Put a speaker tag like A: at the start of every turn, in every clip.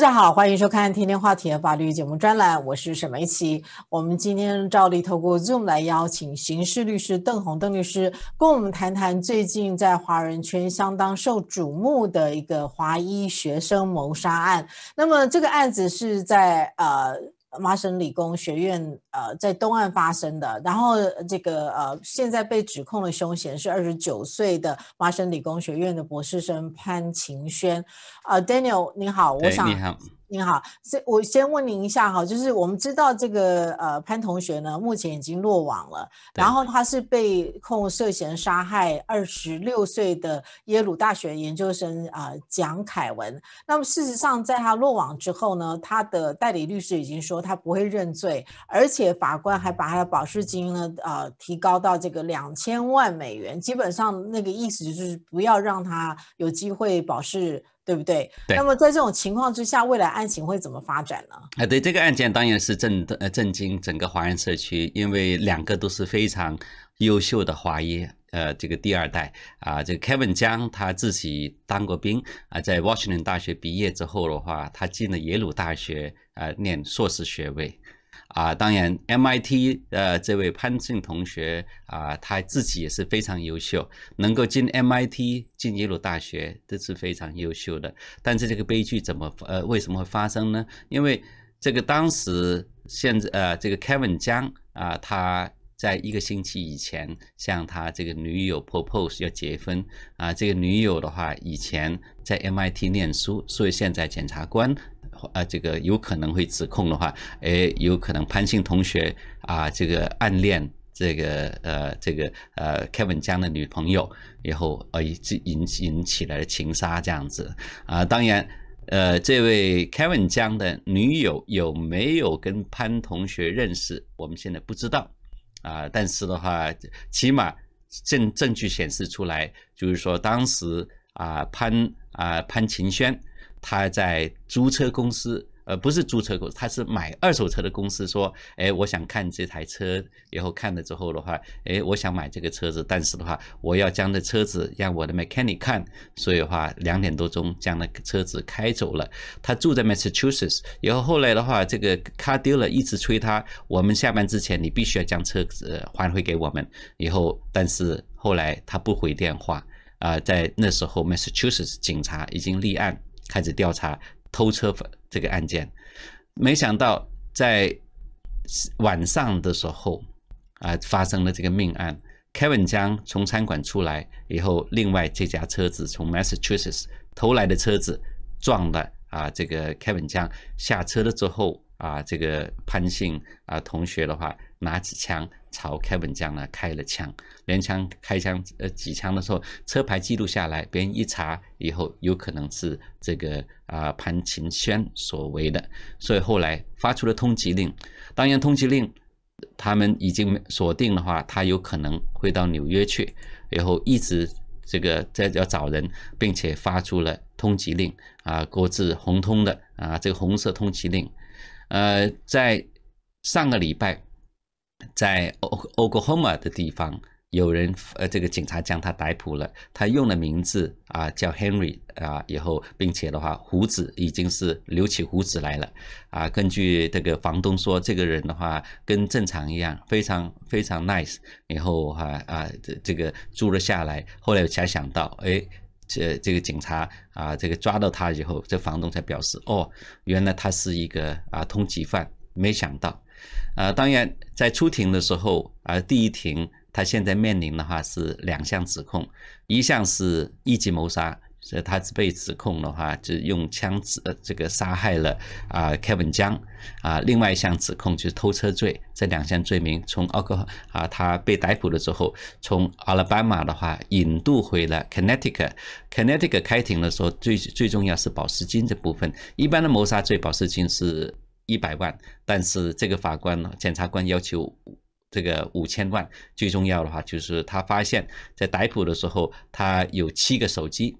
A: 大家好，欢迎收看《天天话题》法律节目专栏，我是沈梅琪。我们今天照例透过 Zoom 来邀请刑事律师邓红邓律师，跟我们谈谈最近在华人圈相当受瞩目的一个华裔学生谋杀案。那么这个案子是在呃。麻省理工学院，呃，在东岸发生的，然后这个呃，现在被指控的凶嫌是二十九岁的麻省理工学院的博士生潘晴轩，啊，Daniel，你好，我想。你好。您好，先我先问您一下哈，就是我们知道这个呃潘同学呢目前已经落网了，然后他是被控涉嫌杀害二十六岁的耶鲁大学研究生啊蒋凯文。那么事实上，在他落网之后呢，他的代理律师已经说他不会认罪，而且法官还把他的保释金呢啊提高到这个两千万美元，基本上那个意思就是不要让他有机会保释。对不对？对。那么在这种情况之下，未来案情会怎么发展呢？
B: 啊，对，这个案件当然是震呃震惊整个华人社区，因为两个都是非常优秀的华裔，呃，这个第二代啊，这 Kevin 江他自己当过兵啊，在 Washington 大学毕业之后的话，他进了耶鲁大学啊念硕士学位。啊，当然，MIT 呃，这位潘进同学啊，他自己也是非常优秀，能够进 MIT 进耶鲁大学都是非常优秀的。但是这个悲剧怎么呃为什么会发生呢？因为这个当时现在呃，这个 Kevin 江啊，他在一个星期以前向他这个女友 propose 要结婚啊，这个女友的话以前在 MIT 念书，所以现在检察官。呃，这个有可能会指控的话，哎，有可能潘姓同学啊，这个暗恋这个呃，这个呃，Kevin 江的女朋友，然后啊引引引起来了情杀这样子啊。当然，呃，这位 Kevin 江的女友有没有跟潘同学认识，我们现在不知道啊。但是的话，起码证证据显示出来，就是说当时啊，潘啊潘晴轩。他在租车公司，呃，不是租车公，他是买二手车的公司。说，哎，我想看这台车，然后看了之后的话，哎，我想买这个车子，但是的话，我要将那车子让我的 mechanic 看，所以的话，两点多钟将那车子开走了。他住在 Massachusetts，然后后来的话，这个 car dealer 一直催他，我们下班之前你必须要将车子还回给我们。以后，但是后来他不回电话，啊，在那时候 Massachusetts 警察已经立案。开始调查偷车这个案件，没想到在晚上的时候，啊，发生了这个命案。Kevin 江从餐馆出来以后，另外这家车子从 Massachusetts 偷来的车子撞了啊，这个 Kevin 江下车了之后啊，这个潘姓啊同学的话拿起枪。朝 Kevin 江呢开了枪，连枪开枪呃几枪的时候，车牌记录下来，别人一查以后，有可能是这个啊潘勤轩所为的，所以后来发出了通缉令。当然，通缉令他们已经锁定的话，他有可能会到纽约去，然后一直这个在要找人，并且发出了通缉令啊，国字红通的啊，这个红色通缉令，呃，在上个礼拜。在 O Oklahoma 的地方，有人呃，这个警察将他逮捕了。他用了名字啊，叫 Henry 啊，以后，并且的话，胡子已经是留起胡子来了。啊，根据这个房东说，这个人的话跟正常一样，非常非常 nice。以后哈啊，这这个住了下来。后来才想到，哎，这这个警察啊，这个抓到他以后，这房东才表示，哦，原来他是一个啊通缉犯，没想到。呃，当然，在出庭的时候，而第一庭他现在面临的话是两项指控，一项是一级谋杀，所以他被指控的话就用枪呃这个杀害了啊 Kevin 江啊，另外一项指控就是偷车罪。这两项罪名从奥克啊他被逮捕了之后，从阿拉巴马的话引渡回了 Connecticut，Connecticut 开庭的时候最最重要是保释金这部分，一般的谋杀罪保释金是。一百万，但是这个法官呢？检察官要求这个五千万。最重要的话就是他发现，在逮捕的时候，他有七个手机，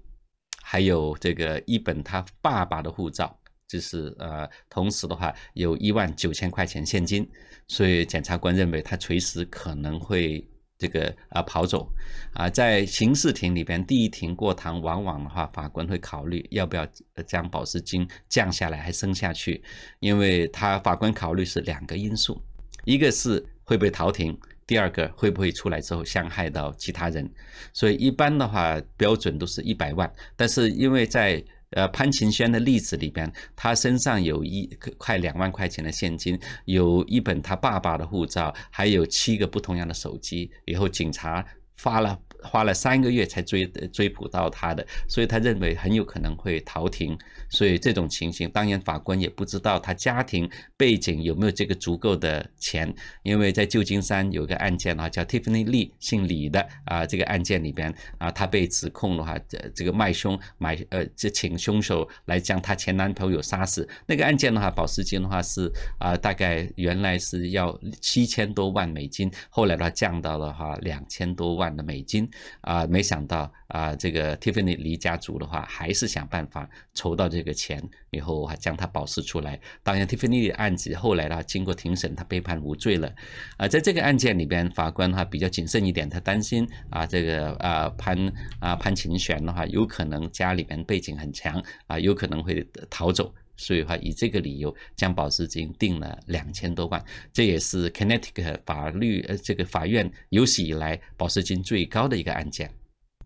B: 还有这个一本他爸爸的护照，就是呃，同时的话有一万九千块钱现金，所以检察官认为他随时可能会。这个啊跑走，啊在刑事庭里边，第一庭过堂，往往的话，法官会考虑要不要将保释金降下来，还升下去，因为他法官考虑是两个因素，一个是会被逃庭，第二个会不会出来之后伤害到其他人，所以一般的话标准都是一百万，但是因为在呃，潘晴轩的例子里边，他身上有一快两万块钱的现金，有一本他爸爸的护照，还有七个不同样的手机。以后警察发了。花了三个月才追追捕到他的，所以他认为很有可能会逃庭，所以这种情形，当然法官也不知道他家庭背景有没有这个足够的钱，因为在旧金山有个案件啊，叫 Tiffany Lee，姓李的啊，这个案件里边啊，他被指控的话，这这个卖凶买呃，这请凶手来将他前男朋友杀死。那个案件的话，保释金的话是啊，大概原来是要七千多万美金，后来的话降到了哈两千多万的美金。啊，没想到啊，这个 Tiffany 离家族的话，还是想办法筹到这个钱，以后还将他保释出来。当然，Tiffany 的案子后来呢，经过庭审，他被判无罪了。啊，在这个案件里边，法官的话比较谨慎一点，他担心啊，这个啊潘啊潘琴璇的话，有可能家里面背景很强啊，有可能会逃走。所以话，以这个理由将保释金定了两千多万，这也是 Connecticut 法律呃这个法院有史以来保释金最高的一个案件。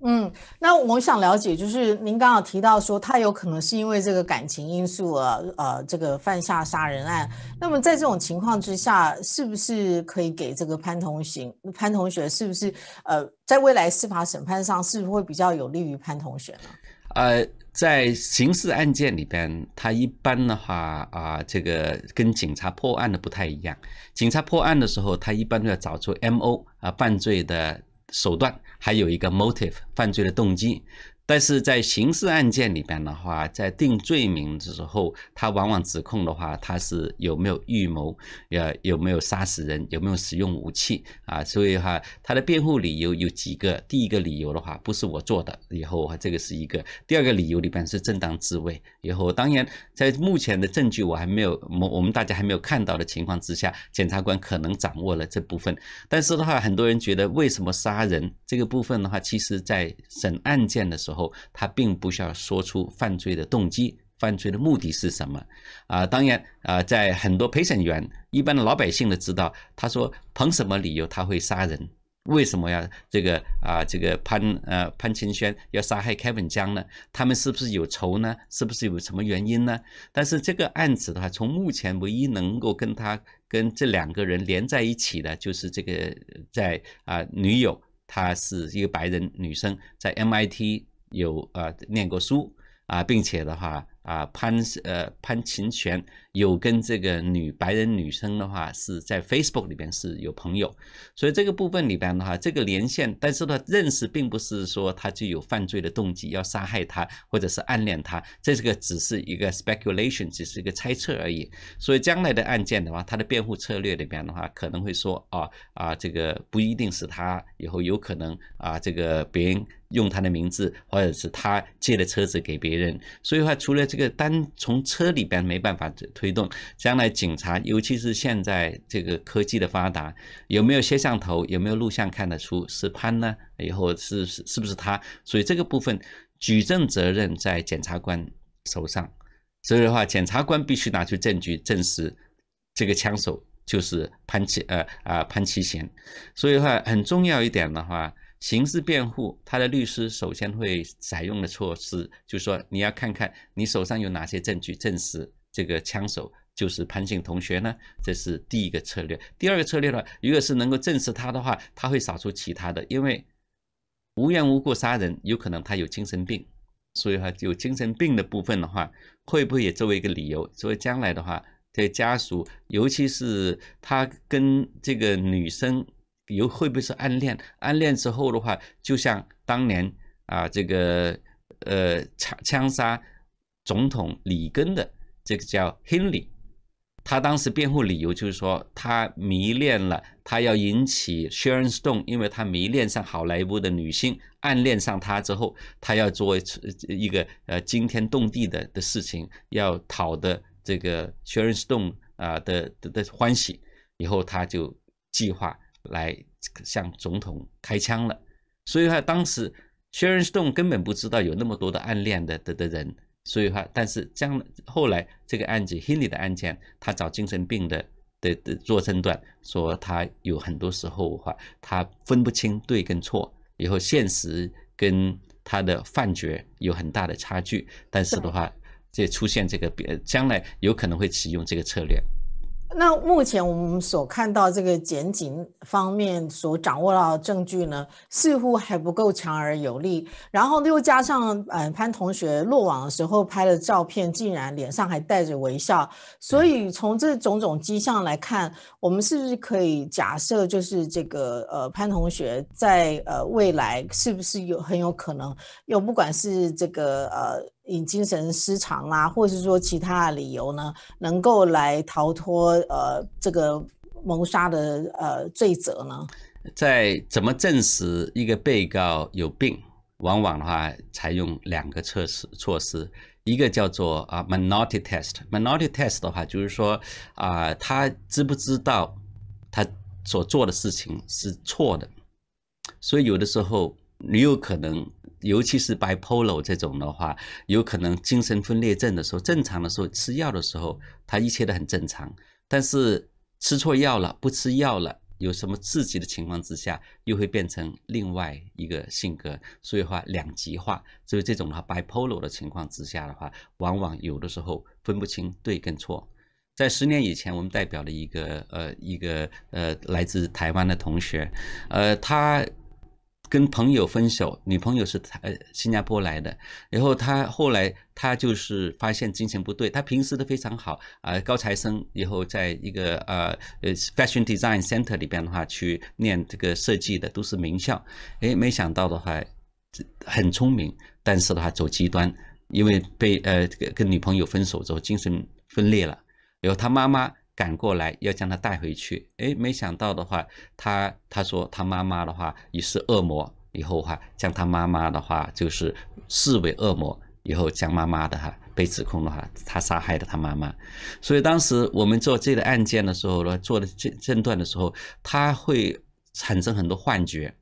A: 嗯，那我想了解，就是您刚好提到说他有可能是因为这个感情因素啊，呃，这个犯下杀人案。那么在这种情况之下，是不是可以给这个潘同行潘同学，是不是呃，在未来司法审判上，是不是会比较有利于潘同学
B: 呢？呃。在刑事案件里边，他一般的话啊，这个跟警察破案的不太一样。警察破案的时候，他一般都要找出 M O 啊，犯罪的手段，还有一个 motif，犯罪的动机。但是在刑事案件里边的话，在定罪名的时候，他往往指控的话，他是有没有预谋，呃，有没有杀死人，有没有使用武器啊？所以哈，他的辩护理由有几个。第一个理由的话，不是我做的，以后这个是一个。第二个理由里边是正当自卫。以后当然，在目前的证据我还没有，我我们大家还没有看到的情况之下，检察官可能掌握了这部分。但是的话，很多人觉得为什么杀人这个部分的话，其实在审案件的时候。后他并不需要说出犯罪的动机，犯罪的目的是什么？啊，当然啊，在很多陪审员、一般的老百姓都知道，他说凭什么理由他会杀人？为什么要这个啊？这个潘呃潘清轩要杀害凯文江呢？他们是不是有仇呢？是不是有什么原因呢？但是这个案子的话，从目前唯一能够跟他跟这两个人连在一起的，就是这个在啊女友，她是一个白人女生，在 MIT。有啊，念过书啊，并且的话啊，潘呃潘琴权有跟这个女白人女生的话是在 Facebook 里边是有朋友，所以这个部分里边的话，这个连线，但是呢，认识并不是说他就有犯罪的动机要杀害他，或者是暗恋他，这是个只是一个 speculation，只是一个猜测而已。所以将来的案件的话，他的辩护策略里边的话，可能会说啊啊，这个不一定是他，以后有可能啊，这个别人。用他的名字，或者是他借的车子给别人，所以话，除了这个单从车里边没办法推动，将来警察，尤其是现在这个科技的发达，有没有摄像头，有没有录像看得出是潘呢？以后是是不是他？所以这个部分举证责任在检察官手上，所以的话，检察官必须拿出证据证实这个枪手就是潘奇呃啊潘奇贤，所以的话很重要一点的话。刑事辩护，他的律师首先会采用的措施，就是说你要看看你手上有哪些证据证实这个枪手就是潘姓同学呢？这是第一个策略。第二个策略呢，如果是能够证实他的话，他会扫出其他的，因为无缘无故杀人，有可能他有精神病，所以话有精神病的部分的话，会不会也作为一个理由？作为将来的话，在家属，尤其是他跟这个女生。比如会不会是暗恋？暗恋之后的话，就像当年啊，这个呃，枪枪杀总统里根的这个叫亨利，他当时辩护理由就是说，他迷恋了，他要引起 Stone，因为他迷恋上好莱坞的女性，暗恋上她之后，他要做一个呃惊天动地的的事情，要讨得这个 Stone 啊的的的欢喜，以后他就计划。来向总统开枪了，所以话当时，Stone 根本不知道有那么多的暗恋的的的人，所以话，但是将后来这个案子，亨利的案件，他找精神病的的的做诊断，说他有很多时候话，他分不清对跟错，以后现实跟他的幻觉有很大的差距，但是的话，这出现这个，别，将来有可能会启用这个策略。
A: 那目前我们所看到这个检警方面所掌握到的证据呢，似乎还不够强而有力。然后又加上，呃，潘同学落网的时候拍的照片，竟然脸上还带着微笑。所以从这种种迹象来看，我们是不是可以假设，就是这个，呃，潘同学在呃未来是不是有很有可能，又不管是这个，呃。以精神失常啊，或者是说其他的理由呢，能够来逃脱呃这个谋杀的呃罪责呢？
B: 在怎么证实一个被告有病，往往的话采用两个测试措施，一个叫做啊 minority test，minority test 的话就是说啊，他知不知道他所做的事情是错的？所以有的时候你有可能。尤其是 bipolar 这种的话，有可能精神分裂症的时候，正常的时候吃药的时候，他一切都很正常，但是吃错药了、不吃药了、有什么刺激的情况之下，又会变成另外一个性格。所以话两极化，所以这种的话 bipolar 的情况之下的话，往往有的时候分不清对跟错。在十年以前，我们代表了一个呃一个呃来自台湾的同学，呃他。跟朋友分手，女朋友是呃新加坡来的，然后他后来他就是发现精神不对，他平时都非常好啊，高材生，以后在一个呃呃 fashion design center 里边的话去念这个设计的，都是名校，哎，没想到的话，很聪明，但是的话走极端，因为被呃跟女朋友分手之后精神分裂了，然后他妈妈。赶过来要将他带回去，哎，没想到的话，他他说他妈妈的话也是恶魔，以后话将他妈妈的话就是视为恶魔，以后将妈妈的哈被指控的话，他杀害的他妈妈，所以当时我们做这个案件的时候呢，做的证证断的时候，他会产生很多幻觉，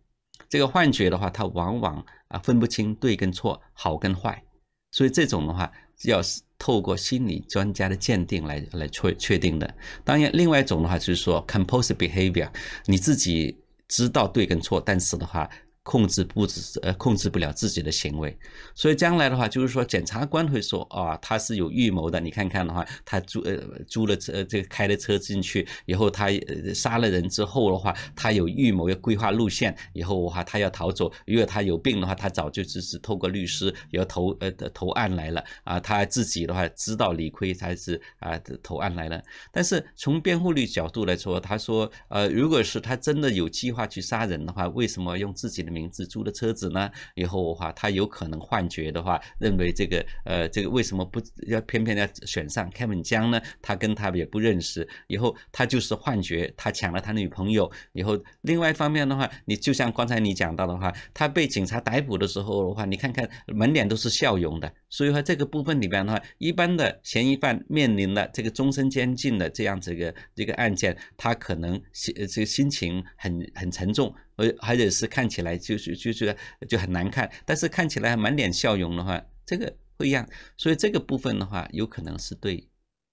B: 这个幻觉的话，他往往啊分不清对跟错，好跟坏，所以这种的话。要是透过心理专家的鉴定来来确确定的，当然，另外一种的话就是说 c o m p o s i e behavior，你自己知道对跟错，但是的话。控制不止呃控制不了自己的行为，所以将来的话就是说，检察官会说啊，他是有预谋的。你看看的话，他租呃租了车这个开了车进去，以后他杀了人之后的话，他有预谋要规划路线，以后的话他要逃走。如果他有病的话，他早就只是透过律师要投呃投案来了啊。他自己的话知道理亏，才是啊投案来了。但是从辩护律角度来说，他说呃，如果是他真的有计划去杀人的话，为什么用自己的？名字租的车子呢？以后的话，他有可能幻觉的话，认为这个呃，这个为什么不要偏偏要选上开 n 江呢？他跟他也不认识。以后他就是幻觉，他抢了他女朋友。以后另外一方面的话，你就像刚才你讲到的话，他被警察逮捕的时候的话，你看看满脸都是笑容的。所以说这个部分里面的话，一般的嫌疑犯面临的这个终身监禁的这样子一个这个案件，他可能心这个心情很很沉重。而或者是看起来就是就是就很难看，但是看起来满脸笑容的话，这个不一样。所以这个部分的话，有可能是对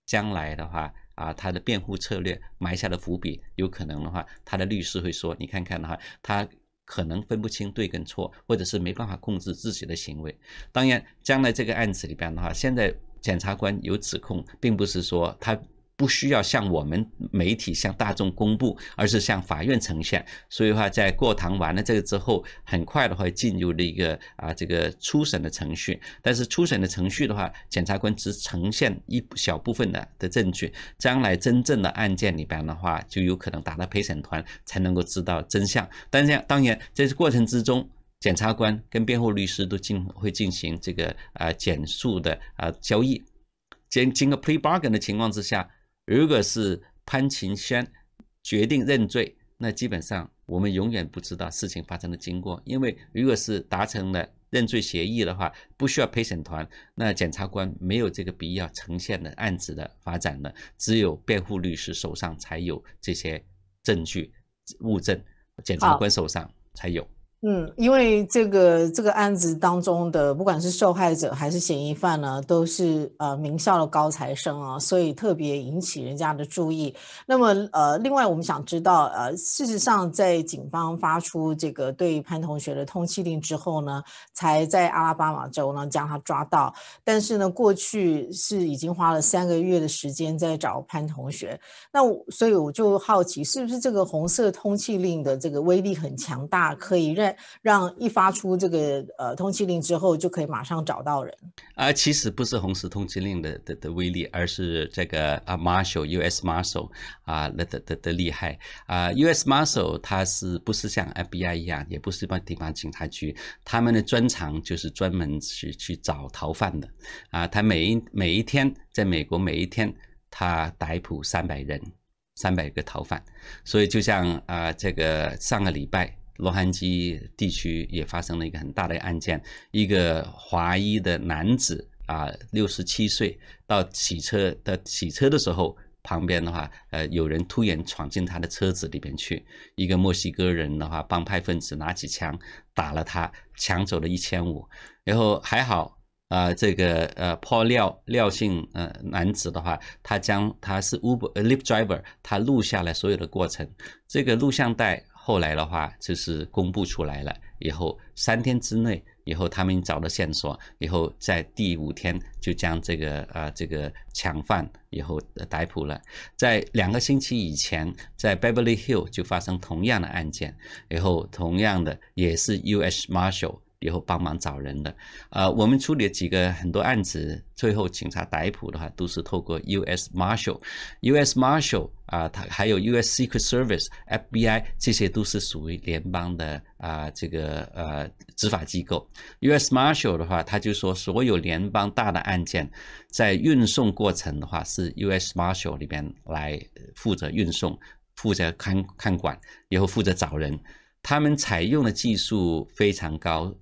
B: 将来的话啊他的辩护策略埋下的伏笔。有可能的话，他的律师会说，你看看的话，他可能分不清对跟错，或者是没办法控制自己的行为。当然，将来这个案子里边的话，现在检察官有指控，并不是说他。不需要向我们媒体、向大众公布，而是向法院呈现。所以话，在过堂完了这个之后，很快的话进入了一个啊这个初审的程序。但是初审的程序的话，检察官只呈现一小部分的的证据。将来真正的案件里边的话，就有可能打到陪审团才能够知道真相。这样，当然，在这过程之中，检察官跟辩护律师都进会进行这个啊简述的啊交易，经经过 pre bargain 的情况之下。如果是潘勤轩决定认罪，那基本上我们永远不知道事情发生的经过，因为如果是达成了认罪协议的话，不需要陪审团，那检察官没有这个必要呈现的案子的发展了，只有辩护律师手上才有这些证据、物证，检察官手上才有。
A: 嗯，因为这个这个案子当中的不管是受害者还是嫌疑犯呢，都是呃名校的高材生啊，所以特别引起人家的注意。那么呃，另外我们想知道呃，事实上在警方发出这个对潘同学的通缉令之后呢，才在阿拉巴马州呢将他抓到。但是呢，过去是已经花了三个月的时间在找潘同学。那所以我就好奇，是不是这个红色通缉令的这个威力很强大，可以让让一发出这个呃通缉令之后，就可以马上找到人。
B: 啊，其实不是红十通缉令的的的威力，而是这个啊 marshal l US marshal l 啊的的的厉害。啊，US marshal l 他是不是像 FBI 一样，也不是一般地方警察局，他们的专长就是专门去去找逃犯的。啊，他每一每一天在美国，每一天他逮捕三百人，三百个逃犯。所以就像啊这个上个礼拜。罗汉基地区也发生了一个很大的案件，一个华裔的男子啊，六十七岁，到洗车的洗车的时候，旁边的话，呃，有人突然闯进他的车子里边去，一个墨西哥人的话，帮派分子拿起枪打了他，抢走了一千五，然后还好啊，这个呃，泼料廖姓呃男子的话，他将他是 Uber 呃、l i f t driver，他录下来所有的过程，这个录像带。后来的话就是公布出来了，以后三天之内，以后他们找到线索，以后在第五天就将这个啊这个抢犯以后逮捕了。在两个星期以前，在 Beverly Hill 就发生同样的案件，然后同样的也是 US Marshal。以后帮忙找人的，呃，我们处理几个很多案子，最后警察逮捕的话，都是透过 U.S. Marshal，U.S. Marshal 啊，它还有 U.S. Secret Service、FBI，这些都是属于联邦的啊，这个呃执法机构。U.S. Marshal 的话，他就说所有联邦大的案件，在运送过程的话，是 U.S. Marshal 里边来负责运送、负责看看管，以后负责找人。他们采用的技术非常高。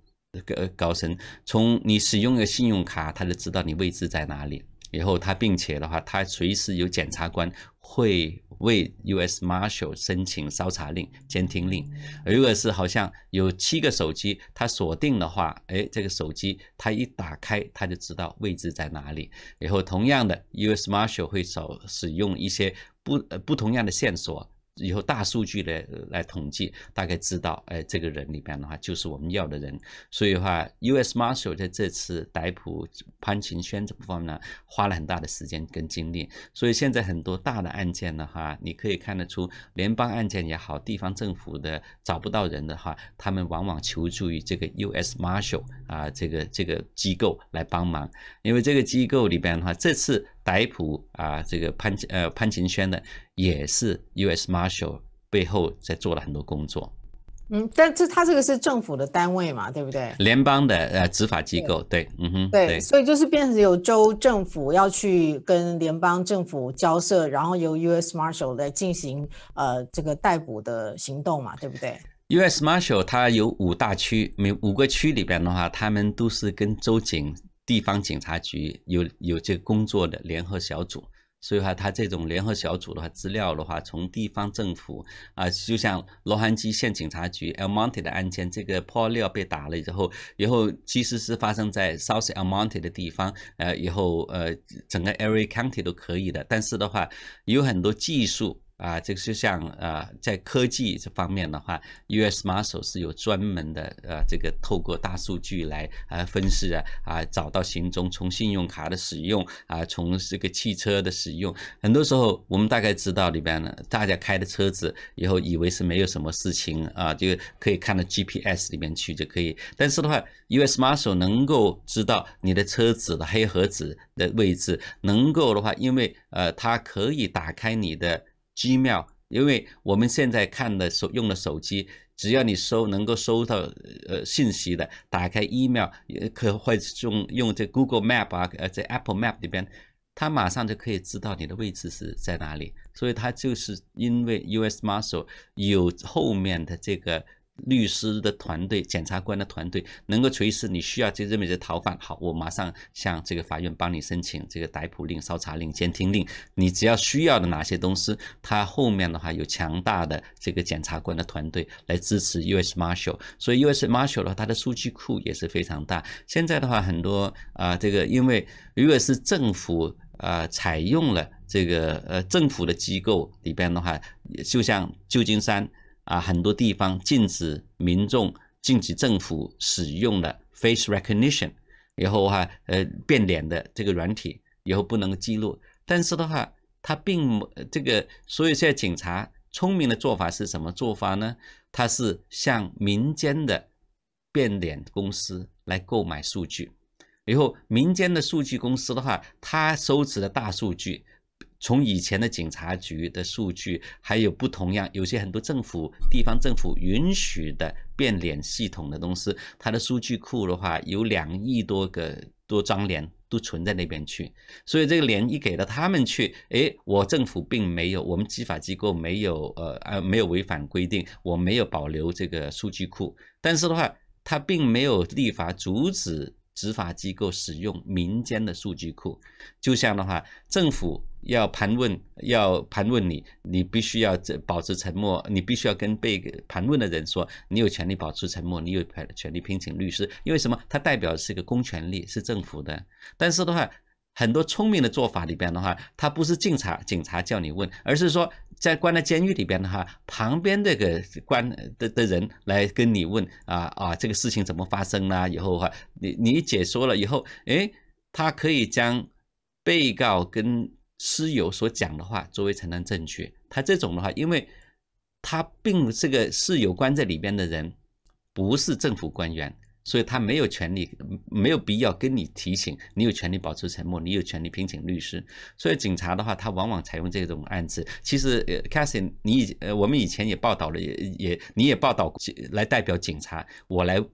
B: 个高深，从你使用的信用卡，他就知道你位置在哪里。以后他并且的话，他随时有检察官会为 US Marshal 申请搜查令、监听令。如果是好像有七个手机，他锁定的话，哎，这个手机他一打开，他就知道位置在哪里。然后同样的 US Marshal 会找使用一些不呃不同样的线索。以后大数据的来统计，大概知道，哎，这个人里边的话就是我们要的人。所以话，U.S. marshal 在这次逮捕潘晴轩这部分呢，花了很大的时间跟精力。所以现在很多大的案件的话，你可以看得出，联邦案件也好，地方政府的找不到人的话，他们往往求助于这个 U.S. marshal 啊，这个这个机构来帮忙，因为这个机构里边的话，这次。逮捕啊，这个潘呃潘晴轩的也是 U.S. Marshal 背后在做了很多工作。
A: 嗯，但这他这个是政府的单位嘛，对不对？
B: 联邦的呃执法机构，对，嗯哼。对，所
A: 以就是变成由州政府要去跟联邦政府交涉，然后由 U.S. Marshal 来进行呃这个逮捕的行动嘛，对不对
B: ？U.S. Marshal 他有五大区，每五个区里边的话，他们都是跟州警。地方警察局有有这个工作的联合小组，所以话他这种联合小组的话，资料的话，从地方政府啊，就像罗汉基县警察局，El Monte 的案件，这个破料被打了以后，以后其实是发生在 South El Monte 的地方，呃，以后呃，整个 Every County 都可以的，但是的话，有很多技术。啊，这个就像呃，在科技这方面的话，U.S. m a r s h a l 是有专门的呃，这个透过大数据来啊分析啊啊找到行踪，从信用卡的使用啊，从这个汽车的使用，很多时候我们大概知道里边呢，大家开的车子以后以为是没有什么事情啊，就可以看到 G.P.S. 里面去就可以，但是的话，U.S. Marshall 能够知道你的车子的黑盒子的位置，能够的话，因为呃，它可以打开你的。gmail，因为我们现在看的手用的手机，只要你收能够收到呃信息的，打开 email，可或者用用这 Google Map 啊，呃这 Apple Map 里边，它马上就可以知道你的位置是在哪里。所以它就是因为 US Marshal 有后面的这个。律师的团队、检察官的团队能够随示你需要这这么些逃犯，好，我马上向这个法院帮你申请这个逮捕令、搜查令、监听令。你只要需要的哪些东西，他后面的话有强大的这个检察官的团队来支持 U.S. Marshal。所以 U.S. Marshal 的话，它的数据库也是非常大。现在的话，很多啊，这个因为如果是政府啊，采用了这个呃政府的机构里边的话，就像旧金山。啊，很多地方禁止民众、禁止政府使用的 face recognition，以后还呃变脸的这个软体以后不能记录。但是的话，它并这个，所以现在警察聪明的做法是什么做法呢？它是向民间的变脸公司来购买数据，以后民间的数据公司的话，它收集的大数据。从以前的警察局的数据，还有不同样，有些很多政府、地方政府允许的变脸系统的东西，它的数据库的话有两亿多个多张脸都存在那边去。所以这个脸一给到他们去，哎，我政府并没有，我们执法机构没有，呃，啊，没有违反规定，我没有保留这个数据库。但是的话，他并没有立法阻止执法机构使用民间的数据库，就像的话，政府。要盘问，要盘问你，你必须要保持沉默，你必须要跟被盘问的人说，你有权利保持沉默，你有权利聘请律师。因为什么？它代表是一个公权力，是政府的。但是的话，很多聪明的做法里边的话，他不是警察警察叫你问，而是说在关在监狱里边的话，旁边这个关的的人来跟你问啊啊，这个事情怎么发生啦？以后的话，你你解说了以后，诶，他可以将被告跟私友所讲的话作为承担证据，他这种的话，因为他并这个是友关在里边的人不是政府官员，所以他没有权利，没有必要跟你提醒，你有权利保持沉默，你有权利聘请律师。所以警察的话，他往往采用这种案子。其实，呃，Cassie，你以呃，我们以前也报道了，也也你也报道来代表警察，我来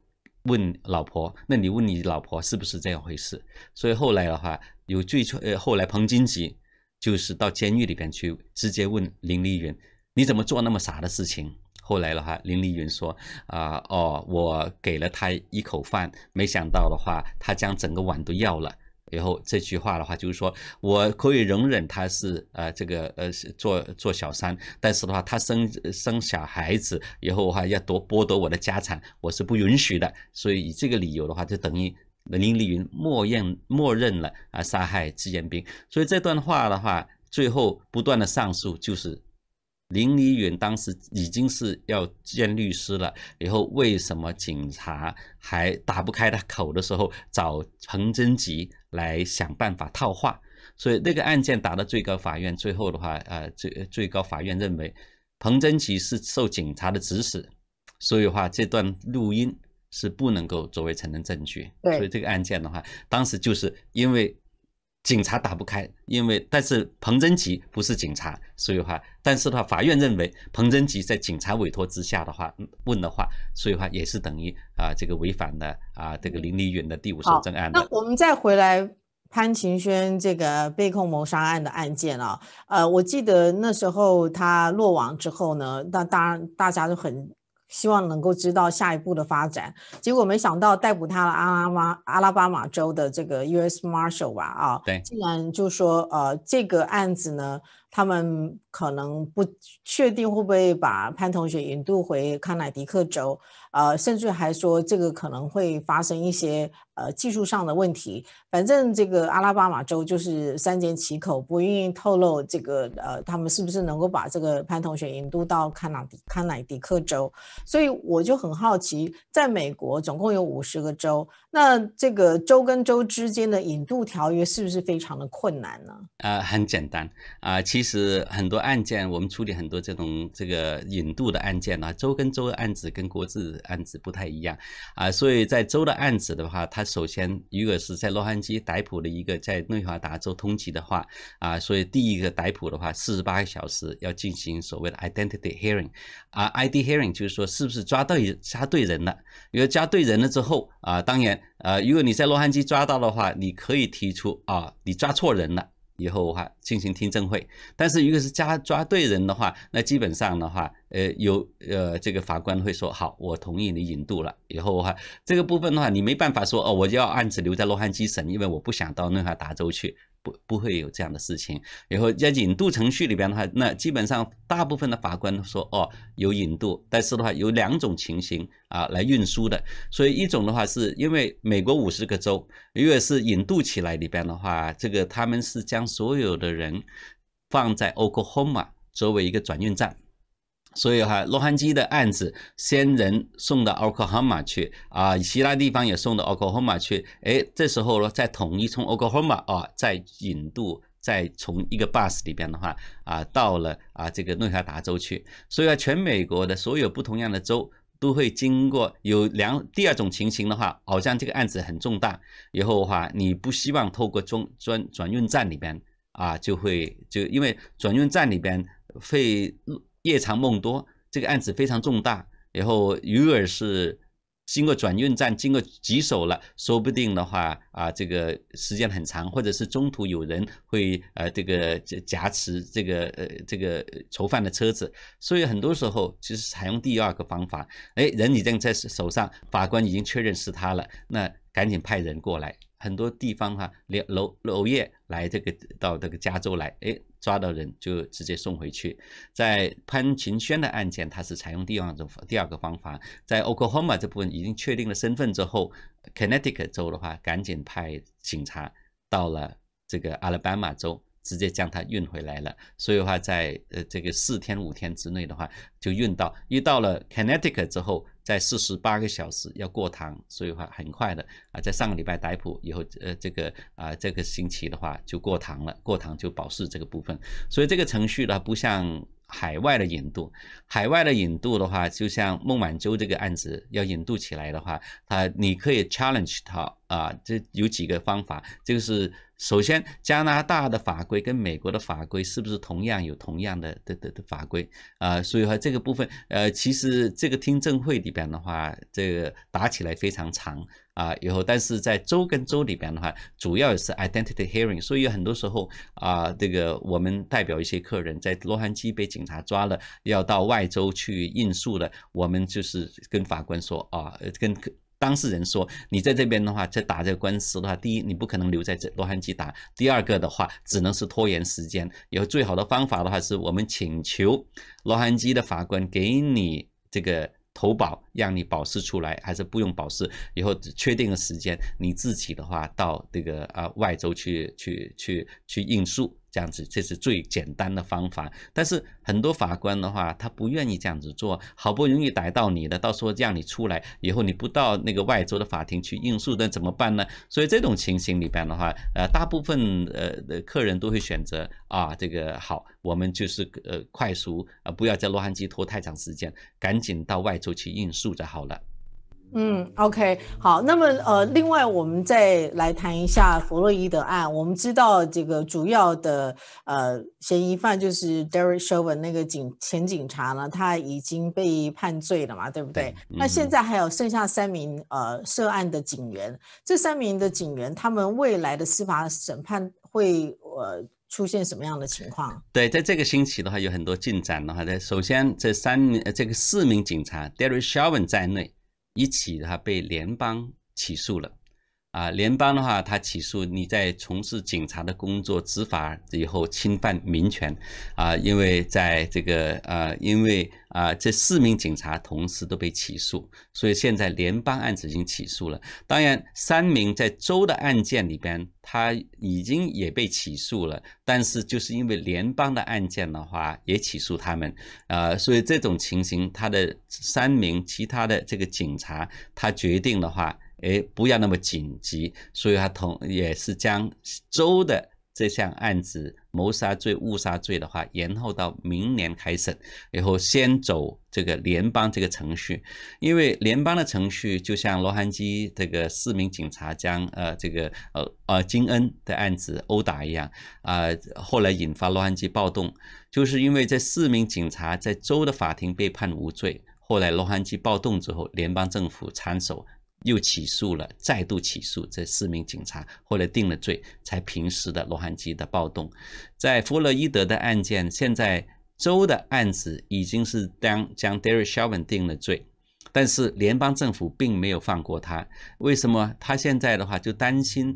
B: 问老婆，那你问你老婆是不是这样回事？所以后来的话，有最初，后来彭金吉。就是到监狱里边去，直接问林丽云，你怎么做那么傻的事情？后来的话，林丽云说啊，哦，我给了他一口饭，没想到的话，他将整个碗都要了。然后这句话的话，就是说，我可以容忍他是呃这个呃做做小三，但是的话，他生生小孩子以后的话，要夺剥夺我的家产，我是不允许的。所以以这个理由的话，就等于。林丽云默认默认了啊，杀害志建兵。所以这段话的话，最后不断的上诉，就是林丽云当时已经是要见律师了。以后为什么警察还打不开他口的时候，找彭真吉来想办法套话？所以那个案件打到最高法院，最后的话，呃，最最高法院认为彭真吉是受警察的指使，所以话这段录音。是不能够作为承认证据，所以这个案件的话，当时就是因为警察打不开，因为但是彭真吉不是警察，所以话，但是的话，法院认为彭真吉在警察委托之下的话问的话，所以话也是等于啊这个违反的啊这个林丽云的第五手证案的。那
A: 我们再回来潘晴轩这个被控谋杀案的案件啊，呃，我记得那时候他落网之后呢，那当然大家都很。希望能够知道下一步的发展，结果没想到逮捕他的阿拉马阿拉巴马州的这个 U.S. Marshal 吧，啊，对，竟然就说，呃，这个案子呢，他们。可能不确定会不会把潘同学引渡回康乃狄克州，呃，甚至还说这个可能会发生一些呃技术上的问题。反正这个阿拉巴马州就是三缄其口，不愿意透露这个呃，他们是不是能够把这个潘同学引渡到康乃迪康乃狄克州。所以我就很好奇，在美国总共有五十个州，那这个州跟州之间的引渡条约是不是非常的困难呢？
B: 呃，很简单啊，其实很多。案件我们处理很多这种这个引渡的案件啊，州跟州的案子跟国事案子不太一样啊，所以在州的案子的话，它首先如果是在洛杉矶逮捕了一个在内华达州通缉的话啊，所以第一个逮捕的话，四十八个小时要进行所谓的 identity hearing 啊，ID hearing 就是说是不是抓到抓对人了，如果抓对人了之后啊，当然呃，如果你在洛杉矶抓到的话，你可以提出啊，你抓错人了。以后的话进行听证会，但是如果是加抓对人的话，那基本上的话，呃，有呃这个法官会说好，我同意你引渡了。以后的话，这个部分的话，你没办法说哦，我就要案子留在洛杉矶审，因为我不想到内华达州去。不，不会有这样的事情。然后在引渡程序里边的话，那基本上大部分的法官说，哦，有引渡，但是的话有两种情形啊来运输的。所以一种的话，是因为美国五十个州，如果是引渡起来里边的话，这个他们是将所有的人放在 Oklahoma 作为一个转运站。所以哈，洛杉矶的案子先人送到 Oklahoma 去啊，其他地方也送到 Oklahoma 去。哎，这时候呢，再统一从 Oklahoma 啊，再引渡，再从一个 bus 里边的话啊，到了啊这个诺亚达州去。所以啊，全美国的所有不同样的州都会经过有两第二种情形的话，好像这个案子很重大，以后的话你不希望透过中转转运站里边啊，就会就因为转运站里边会。夜长梦多，这个案子非常重大，然后鱼饵是经过转运站，经过几手了，说不定的话啊，这个时间很长，或者是中途有人会呃这个夹持这个呃这个囚犯的车子，所以很多时候其实采用第二个方法，哎，人已经在手上，法官已经确认是他了，那赶紧派人过来。很多地方哈，楼楼夜来这个到这个加州来，哎，抓到人就直接送回去。在潘勤轩的案件，他是采用第二种第二个方法，在 Oklahoma 这部分已经确定了身份之后，Connecticut 州的话，赶紧派警察到了这个 Alabama 州。直接将它运回来了，所以话在呃这个四天五天之内的话就运到，一到了 Connecticut 之后，在四十八个小时要过堂，所以话很快的啊，在上个礼拜逮捕以后，呃这个啊这个星期的话就过堂了，过堂就保释这个部分，所以这个程序呢不像海外的引渡，海外的引渡的话，就像孟晚舟这个案子要引渡起来的话，他你可以 challenge 他。啊，这有几个方法，就是首先加拿大的法规跟美国的法规是不是同样有同样的的的的法规啊？所以说这个部分，呃，其实这个听证会里边的话，这个打起来非常长啊。以后但是在州跟州里边的话，主要是 identity hearing，所以很多时候啊，这个我们代表一些客人在洛杉矶被警察抓了，要到外州去应诉的，我们就是跟法官说啊，跟跟。当事人说：“你在这边的话，在打这个官司的话，第一，你不可能留在这罗汉基打；第二个的话，只能是拖延时间。以后最好的方法的话，是我们请求罗汉基的法官给你这个投保，让你保释出来，还是不用保释？以后确定的时间，你自己的话到这个啊外州去去去去应诉。”这样子，这是最简单的方法。但是很多法官的话，他不愿意这样子做。好不容易逮到你了，到时候让你出来以后，你不到那个外州的法庭去应诉，那怎么办呢？所以这种情形里边的话，呃，大部分呃的客人都会选择啊，这个好，我们就是呃快速啊，不要在洛杉矶拖太长时间，赶紧到外州去应诉就好了。
A: 嗯，OK，好，那么呃，另外我们再来谈一下弗洛伊德案。我们知道这个主要的呃嫌疑犯就是 Derek Chauvin 那个警前警察呢，他已经被判罪了嘛，对不对？那现在还有剩下三名呃涉案的警员，这三名的警员他们未来的司法审判会呃出现什么样的情况？
B: 对，在这个星期的话有很多进展的话，在首先这三名这个四名警察 d e r r y s h o v i n 在内。一起，他被联邦起诉了。啊，联邦的话，他起诉你在从事警察的工作执法以后侵犯民权，啊，因为在这个呃，因为啊，这四名警察同时都被起诉，所以现在联邦案子已经起诉了。当然，三名在州的案件里边，他已经也被起诉了。但是就是因为联邦的案件的话，也起诉他们，呃，所以这种情形，他的三名其他的这个警察，他决定的话。哎，不要那么紧急，所以他同也是将州的这项案子谋杀罪、误杀罪的话延后到明年开审，然后先走这个联邦这个程序，因为联邦的程序就像洛杉矶这个四名警察将呃这个呃呃金恩的案子殴打一样啊，后来引发洛杉矶暴动，就是因为这四名警察在州的法庭被判无罪，后来洛杉矶暴动之后，联邦政府参守。又起诉了，再度起诉这四名警察，后来定了罪，才平息的罗汉吉的暴动。在弗洛伊德的案件，现在州的案子已经是当将 d e r r y c h v i n 定了罪，但是联邦政府并没有放过他。为什么他现在的话就担心，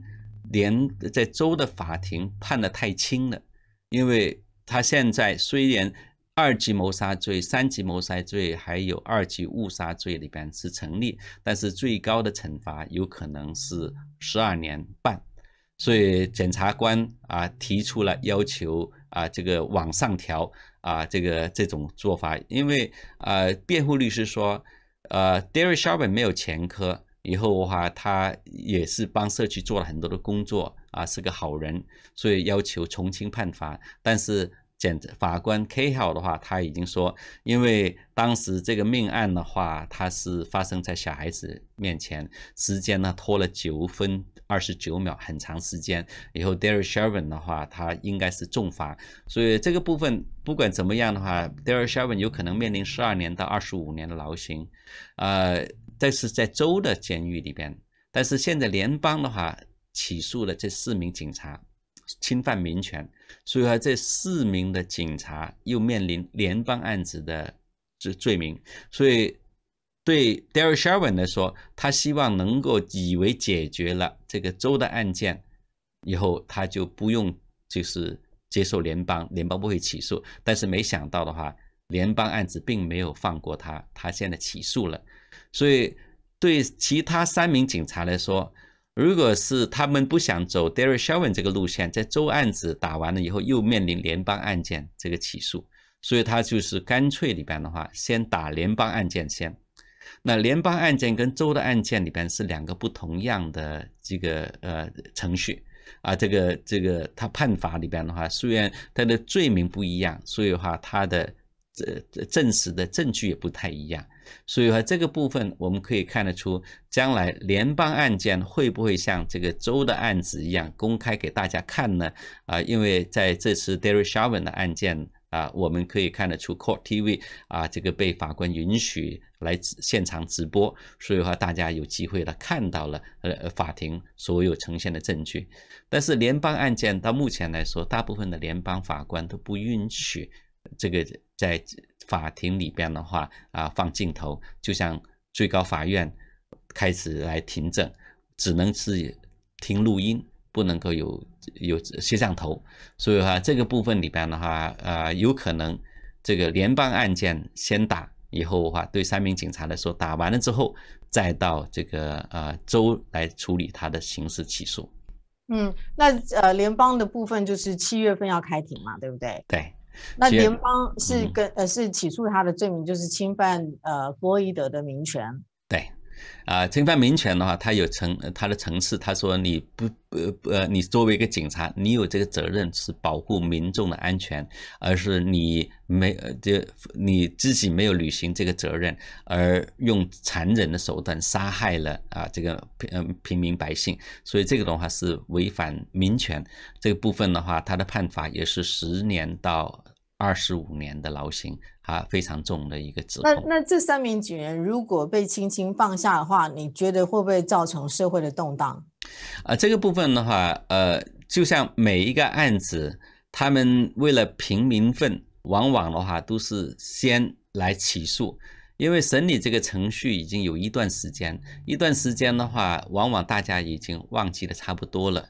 B: 连在州的法庭判的太轻了，因为他现在虽然。二级谋杀罪、三级谋杀罪，还有二级误杀罪里边是成立，但是最高的惩罚有可能是十二年半，所以检察官啊提出了要求啊，这个往上调啊，这个这种做法，因为呃，辩护律师说呃，Derek s h a r e 没有前科，以后的话他也是帮社区做了很多的工作啊，是个好人，所以要求从轻判罚，但是。检法官 k 号 e l 的话，他已经说，因为当时这个命案的话，他是发生在小孩子面前，时间呢拖了九分二十九秒，很长时间。以后 Daryl Sherwin 的话，他应该是重罚，所以这个部分不管怎么样的话，Daryl Sherwin 有可能面临十二年到二十五年的劳刑，呃，但是在州的监狱里边。但是现在联邦的话，起诉了这四名警察侵犯民权。所以说，这四名的警察又面临联邦案子的罪罪名。所以对 d a r e k s h e r v i n 来说，他希望能够以为解决了这个州的案件以后，他就不用就是接受联邦，联邦不会起诉。但是没想到的话，联邦案子并没有放过他，他现在起诉了。所以对其他三名警察来说，如果是他们不想走 Darryl s h l v i n 这个路线，在州案子打完了以后，又面临联邦案件这个起诉，所以他就是干脆里边的话，先打联邦案件先。那联邦案件跟州的案件里边是两个不同样的这个呃程序啊，这个这个他判罚里边的话，虽然他的罪名不一样，所以话他的这证实的证据也不太一样。所以话，这个部分我们可以看得出，将来联邦案件会不会像这个州的案子一样公开给大家看呢？啊，因为在这次 Darryl Shavin 的案件啊，我们可以看得出 Court TV 啊，这个被法官允许来现场直播，所以话大家有机会的看到了呃法庭所有呈现的证据。但是联邦案件到目前来说，大部分的联邦法官都不允许。这个在法庭里边的话啊，放镜头就像最高法院开始来听证，只能是听录音，不能够有有摄像头。所以哈，这个部分里边的话，呃，有可能这个联邦案件先打，以后的话对三名警察来说打完了之后，再到这个呃州来处理他的刑事起诉。
A: 嗯，那呃联邦的部分就是七月份要开庭嘛，对不对？
B: 对。那联
A: 邦是跟呃是起诉他的罪名就是侵犯呃波伊德的民权。
B: 对，啊，侵犯民权的话，他有层他的层次，他说你不呃呃你作为一个警察，你有这个责任是保护民众的安全，而是你没呃就你自己没有履行这个责任，而用残忍的手段杀害了啊这个平平民百姓，所以这个的话是违反民权这个部分的话，他的判罚也是十年到。二十五年的劳刑啊，非常重的一个指控。那
A: 那这三名警员如果被轻轻放下的话，你觉得会不会造成社会的动荡？
B: 啊，这个部分的话，呃，就像每一个案子，他们为了平民愤，往往的话都是先来起诉，因为审理这个程序已经有一段时间，一段时间的话，往往大家已经忘记的差不多了。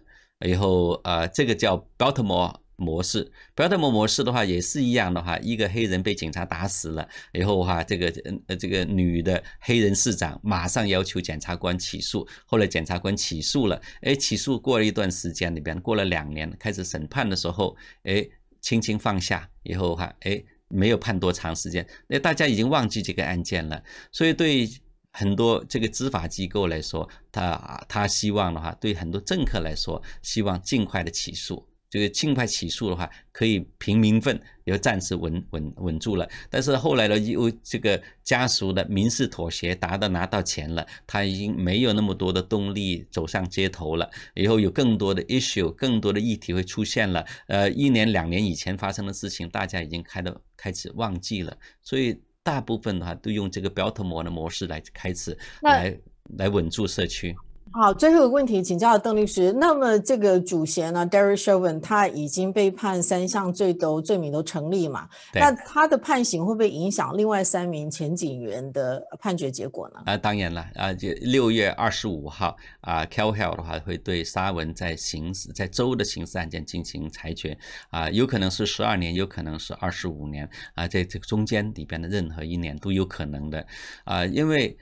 B: 以后啊，这个叫 Baltimore 模式，标准摩模式的话也是一样的哈。一个黑人被警察打死了以后哈，这个呃这个女的黑人市长马上要求检察官起诉。后来检察官起诉了，哎，起诉过了一段时间里边，过了两年，开始审判的时候，哎，轻轻放下以后哈，哎，没有判多长时间，哎，大家已经忘记这个案件了。所以对很多这个执法机构来说，他他希望的话，对很多政客来说，希望尽快的起诉。就是尽快起诉的话，可以平民愤，以后暂时稳稳稳住了。但是后来呢，因为这个家属的民事妥协，达到拿到钱了，他已经没有那么多的动力走上街头了。以后有更多的 issue、更多的议题会出现了。呃，一年两年以前发生的事情，大家已经开的开始忘记了。所以大部分的话，都用这个标头模的模式来开始，来来稳住社区。
A: 好，最后一个问题，请教邓律师。那么这个主嫌呢，Darry s h a v i n 他已经被判三项罪都罪名都成立嘛？那他的判刑会不会影响另外三名前警员的判决结果呢？
B: 啊，当然了啊，就六月二十五号啊，Cal h i l l 的话会对沙文在刑事在州的刑事案件进行裁决啊，有可能是十二年，有可能是二十五年啊，在这个中间里边的任何一年都有可能的啊，因为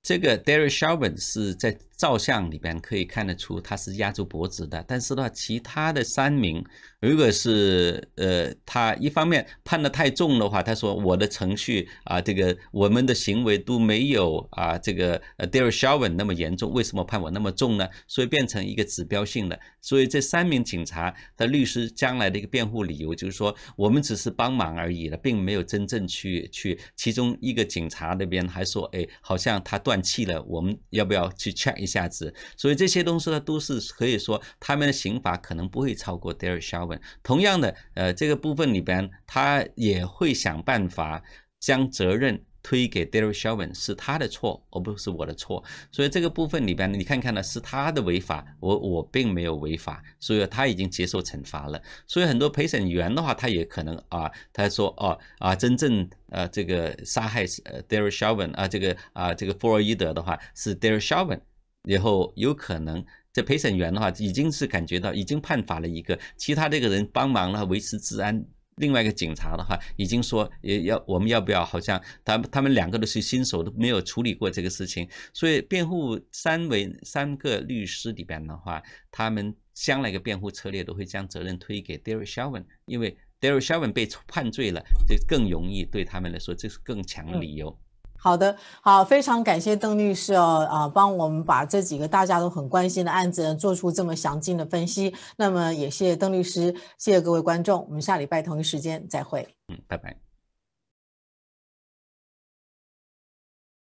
B: 这个 Darry s h a v i n 是在照相里边可以看得出他是压住脖子的，但是的话，其他的三名如果是呃，他一方面判的太重的话，他说我的程序啊，这个我们的行为都没有啊，这个呃，Derek Chauvin 那么严重，为什么判我那么重呢？所以变成一个指标性的，所以这三名警察的律师将来的一个辩护理由就是说，我们只是帮忙而已了，并没有真正去去。其中一个警察那边还说，哎，好像他断气了，我们要不要去 check？下子，所以这些东西呢，都是可以说他们的刑罚可能不会超过 Daryl s h a v e n 同样的，呃，这个部分里边，他也会想办法将责任推给 Daryl s h a v e n 是他的错，而不是我的错。所以这个部分里边，你看看呢，是他的违法，我我并没有违法，所以他已经接受惩罚了。所以很多陪审员的话，他也可能啊，他说哦啊，真正呃这个杀害呃 Daryl s h a v e n 啊，这个啊这个弗洛伊德的话是 Daryl s h l v o n 然后有可能这陪审员的话，已经是感觉到已经判罚了一个，其他这个人帮忙了维持治安。另外一个警察的话，已经说也要我们要不要好像他他们两个都是新手，都没有处理过这个事情。所以辩护三位三个律师里边的话，他们将来的辩护策略都会将责任推给 Derek Shelvin，因为 Derek Shelvin 被判罪了，就更容易对他们来说这是更强的理由。
A: 好的，好，非常感谢邓律师哦，啊，帮我们把这几个大家都很关心的案子做出这么详尽的分析。那么也谢谢邓律师，谢谢各位观众，我们下礼拜同一时间再会。嗯，拜拜。